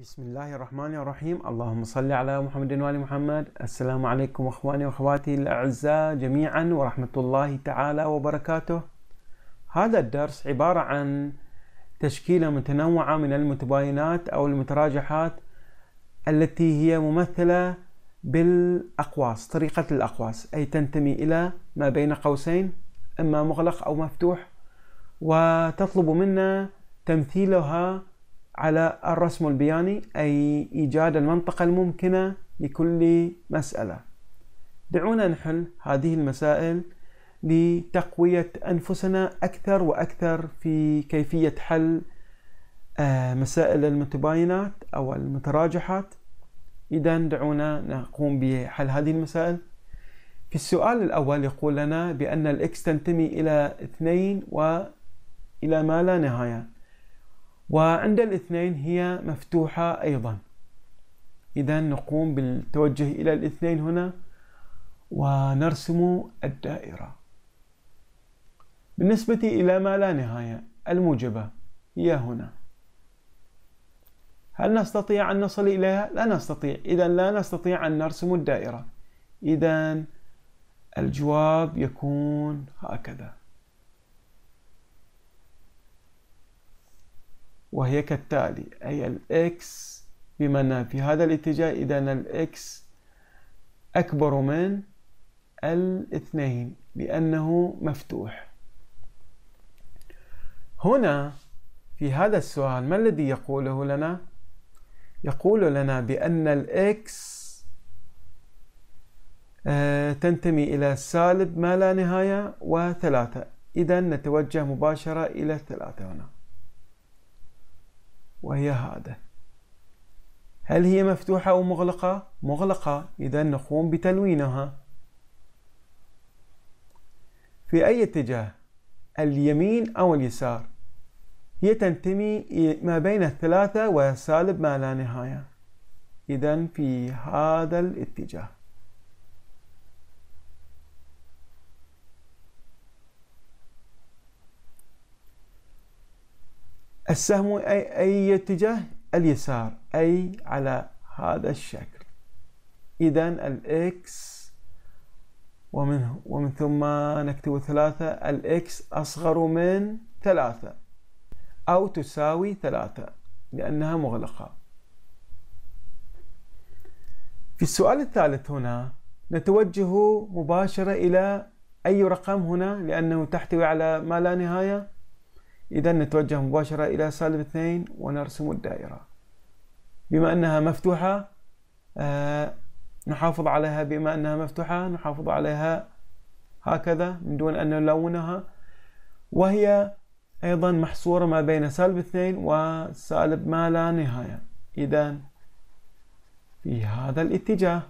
بسم الله الرحمن الرحيم اللهم صل على محمد وآل محمد السلام عليكم أخواني وأخواتي الأعزاء جميعا ورحمة الله تعالى وبركاته هذا الدرس عبارة عن تشكيلة متنوعة من المتباينات أو المتراجحات التي هي ممثلة بالأقواس طريقة الأقواس أي تنتمي إلى ما بين قوسين إما مغلق أو مفتوح وتطلب منا تمثيلها على الرسم البياني أي إيجاد المنطقة الممكنة لكل مسألة دعونا نحل هذه المسائل لتقوية أنفسنا أكثر وأكثر في كيفية حل آه، مسائل المتباينات أو المتراجحات إذا دعونا نقوم بحل هذه المسائل في السؤال الأول يقول لنا بأن الإكس تنتمي إلى اثنين وإلى ما لا نهاية وعند الاثنين هي مفتوحة أيضا إذا نقوم بالتوجه إلى الاثنين هنا ونرسم الدائرة بالنسبة إلى ما لا نهاية الموجبة هي هنا هل نستطيع أن نصل إليها؟ لا نستطيع إذا لا نستطيع أن نرسم الدائرة إذا الجواب يكون هكذا وهي كالتالي أي الإكس بمعنى في هذا الاتجاه إذا الإكس أكبر من الاثنين لأنه مفتوح هنا في هذا السؤال ما الذي يقوله لنا؟ يقول لنا بأن الإكس آه، تنتمي إلى سالب ما لا نهاية وثلاثة إذا نتوجه مباشرة إلى الثلاثة هنا وهي هذا هل هي مفتوحة أو مغلقة؟ مغلقة إذا نقوم بتلوينها في أي اتجاه اليمين أو اليسار هي تنتمي ما بين الثلاثة وسالب ما لا نهاية إذا في هذا الاتجاه السهم أي, أي اتجاه اليسار أي على هذا الشكل إذا الإكس ومن ومن ثم نكتب ثلاثة الإكس أصغر من ثلاثة أو تساوي ثلاثة لأنها مغلقة في السؤال الثالث هنا نتوجه مباشرة إلى أي رقم هنا لأنه تحتوي على ما لا نهاية إذا نتوجه مباشرة إلى سالب اثنين ونرسم الدائرة بما أنها مفتوحة آه، نحافظ عليها بما أنها مفتوحة نحافظ عليها هكذا من دون أن نلونها وهي أيضا محصورة ما بين سالب اثنين وسالب ما لا نهاية إذا في هذا الاتجاه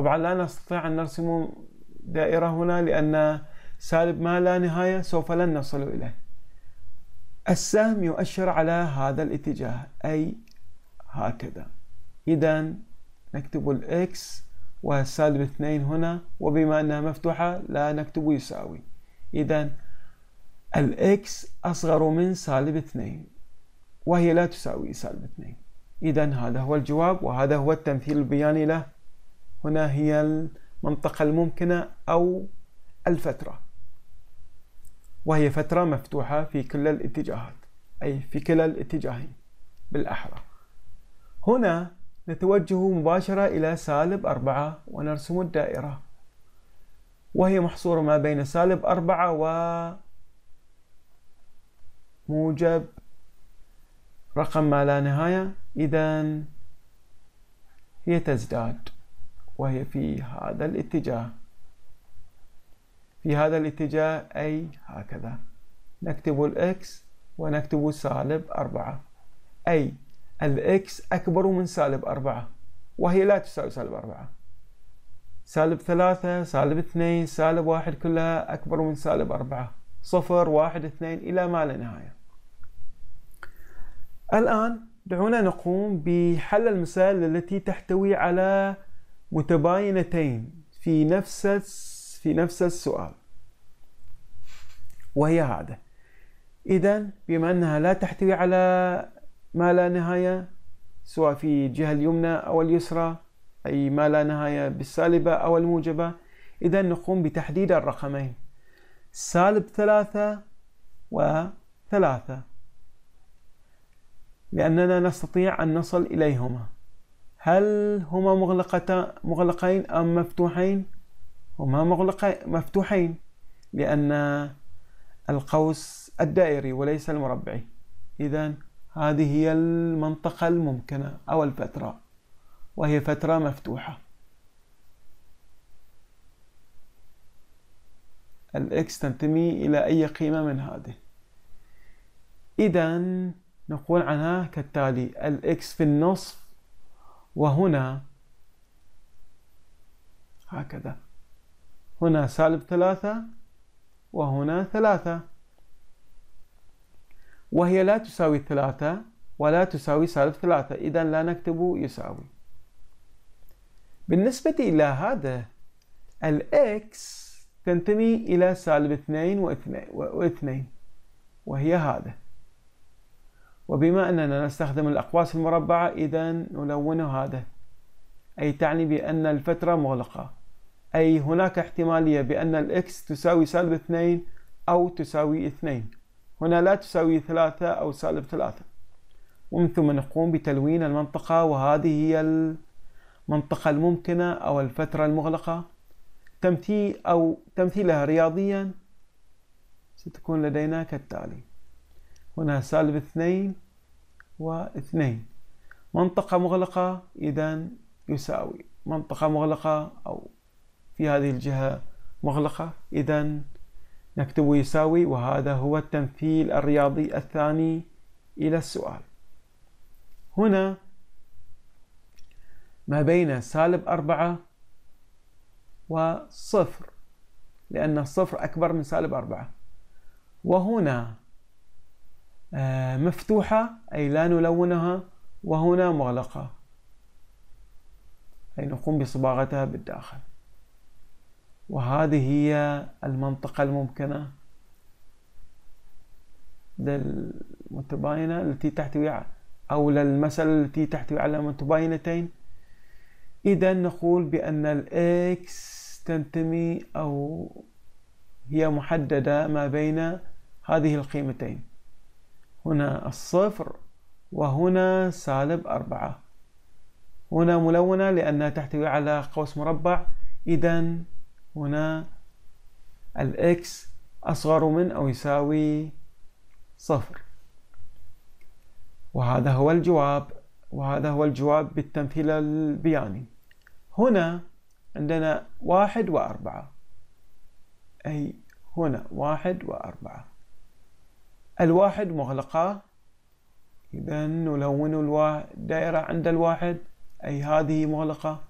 طبعا لا نستطيع أن نرسم دائرة هنا لأن سالب ما لا نهاية سوف لن نصل إليه السهم يؤشر على هذا الاتجاه أي هكذا إذا نكتب الإكس وسالب اثنين هنا وبما أنها مفتوحة لا نكتب يساوي إذا الإكس أصغر من سالب اثنين وهي لا تساوي سالب اثنين إذا هذا هو الجواب وهذا هو التمثيل البياني له هنا هي المنطقة الممكنة أو الفترة وهي فترة مفتوحة في كلا الاتجاهات أي في كلا الاتجاهين بالأحرى هنا نتوجه مباشرة إلى سالب أربعة ونرسم الدائرة وهي محصورة ما بين سالب أربعة و موجب رقم ما لا نهاية إذا هي تزداد وهي في هذا الاتجاه في هذا الاتجاه أي هكذا نكتب الإكس ونكتب سالب أربعة أي الإكس أكبر من سالب أربعة وهي لا تساوي سالب أربعة سالب ثلاثة سالب اثنين سالب واحد كلها أكبر من سالب أربعة صفر واحد اثنين إلى ما لا نهاية الآن دعونا نقوم بحل المسائل التي تحتوي على متباينتين في نفس في نفس السؤال وهي هذا إذا بما أنها لا تحتوي على ما لا نهاية سواء في الجهة اليمنى أو اليسرى أي ما لا نهاية بالسالبة أو الموجبة إذا نقوم بتحديد الرقمين سالب ثلاثة وثلاثة لأننا نستطيع أن نصل إليهما هل هما مغلقتا مغلقين أم مفتوحين؟ هما مغلقين مفتوحين لأن القوس الدائري وليس المربعي إذا هذه هي المنطقة الممكنة أو الفترة وهي فترة مفتوحة الإكس تنتمي إلى أي قيمة من هذه إذا نقول عنها كالتالي الإكس في النصف وهنا هكذا هنا سالب ثلاثة وهنا ثلاثة وهي لا تساوي ثلاثة ولا تساوي سالب ثلاثة إذا لا نكتب يساوي بالنسبة إلى هذا الإكس تنتمي إلى سالب اثنين واثنين وهي هذا وبما أننا نستخدم الأقواس المربعة إذا نلون هذا أي تعني بأن الفترة مغلقة أي هناك احتمالية بأن الإكس تساوي سالب اثنين أو تساوي اثنين هنا لا تساوي ثلاثة أو سالب ثلاثة ومن ثم نقوم بتلوين المنطقة وهذه هي المنطقة الممكنة أو الفترة المغلقة تمثيل أو تمثيلها رياضيا ستكون لدينا كالتالي هنا سالب اثنين واثنين منطقة مغلقة إذا يساوي منطقة مغلقة أو في هذه الجهة مغلقة إذا نكتب يساوي وهذا هو التمثيل الرياضي الثاني إلى السؤال هنا ما بين سالب أربعة وصفر لأن الصفر أكبر من سالب أربعة وهنا آه، مفتوحة أي لا نلونها وهنا مغلقة أي نقوم بصباغتها بالداخل وهذه هي المنطقة الممكنة للمتباينة التي تحتوي أو للمسألة التي تحتوي على متباينتين إذا نقول بأن الإكس تنتمي أو هي محددة ما بين هذه القيمتين هنا الصفر وهنا سالب أربعة هنا ملونة لأنها تحتوي على قوس مربع إذا هنا الإكس أصغر من أو يساوي صفر وهذا هو الجواب وهذا هو الجواب بالتمثيل البياني هنا عندنا واحد وأربعة أي هنا واحد وأربعة الواحد مغلقة إذا نلون الدائرة عند الواحد أي هذه مغلقة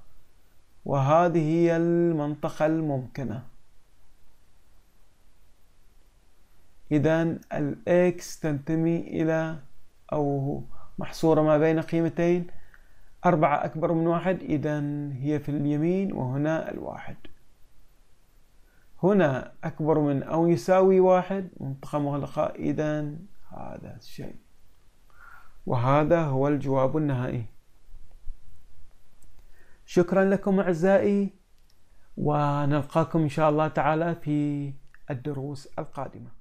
وهذه هي المنطقة الممكنة إذا الإكس تنتمي إلى أو محصورة ما بين قيمتين أربعة أكبر من واحد إذا هي في اليمين وهنا الواحد هنا أكبر من أو يساوي واحد منطقة مغلقة إذا هذا الشيء وهذا هو الجواب النهائي شكرا لكم أعزائي ونلقاكم إن شاء الله تعالى في الدروس القادمة